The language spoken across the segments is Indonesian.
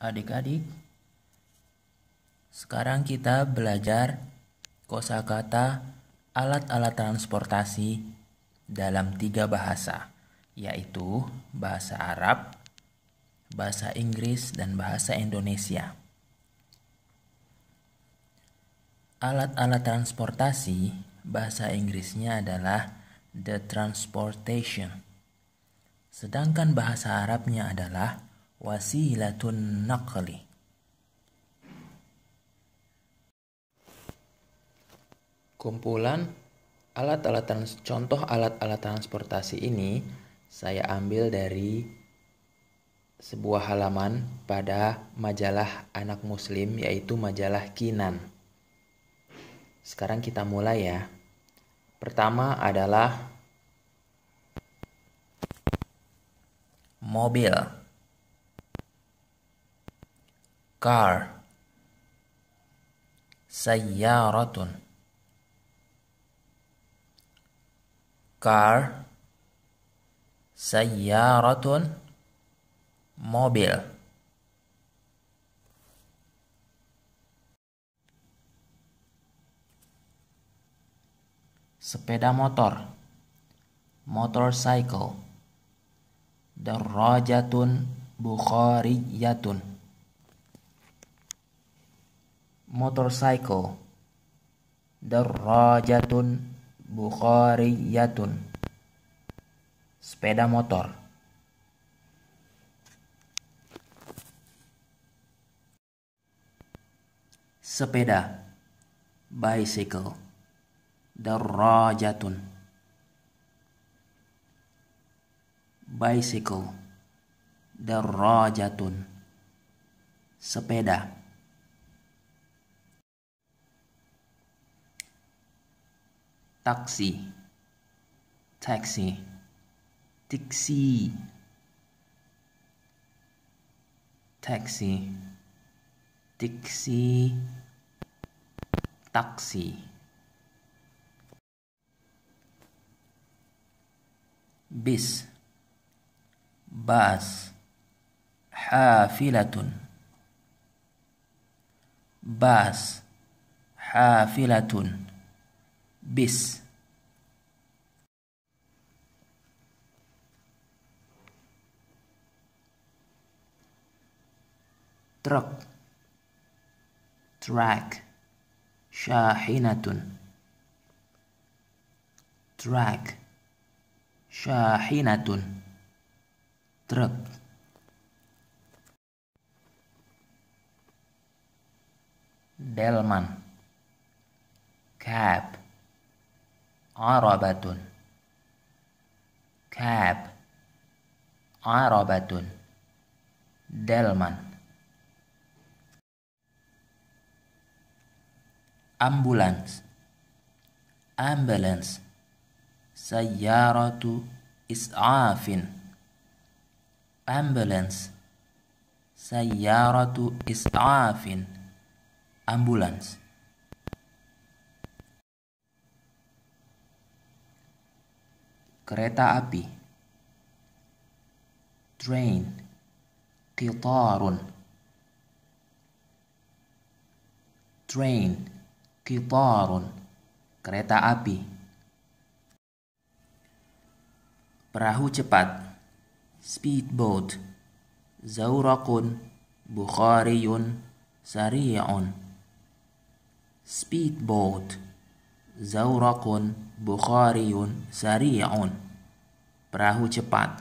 adik-adik. Sekarang kita belajar kosakata alat-alat transportasi dalam tiga bahasa, yaitu bahasa Arab, bahasa Inggris, dan bahasa Indonesia. Alat-alat transportasi bahasa Inggrisnya adalah the transportation, sedangkan bahasa Arabnya adalah wasilatun naqli kumpulan alat-alat trans contoh alat-alat transportasi ini saya ambil dari sebuah halaman pada majalah anak muslim yaitu majalah Kinan. Sekarang kita mulai ya. Pertama adalah mobil car sayyaratun car sayyaratun mobil sepeda motor motorcycle darajatun bukhariyatun motorcycle darajatun bukhariyatun sepeda motor sepeda bicycle darajatun bicycle darajatun sepeda taksi taxi, taksi taxi, taksi taksi bis bus, hafilatun bus, hafilatun bis. truk track syahinatun track syahinatun truk delman cab Arabatun, cab, Arabatun, delman ambulans ambulans sayyaratu is'afin ambulans sayyaratu is'afin ambulans kereta api train qitarun train qitarun kereta api perahu cepat speedboat zauraqun bukhariyun sari'un speedboat Zaurokon, Bukhariun Sari'un Perahu cepat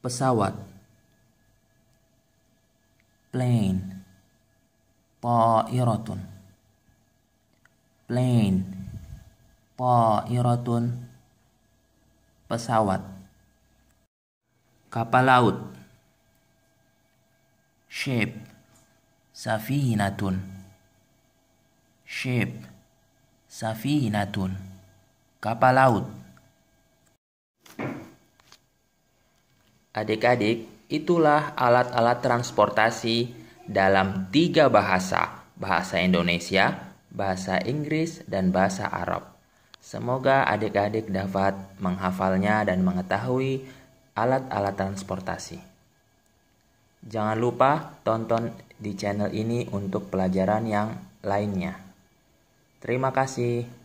Pesawat Plane Ta'iratun Plane Ta'iratun Pesawat Kapal laut Ship Safinatun Ship Safinatun Kapal laut Adik-adik, itulah alat-alat transportasi dalam tiga bahasa, bahasa Indonesia, bahasa Inggris, dan bahasa Arab. Semoga adik-adik dapat menghafalnya dan mengetahui alat-alat transportasi. Jangan lupa tonton di channel ini untuk pelajaran yang lainnya. Terima kasih.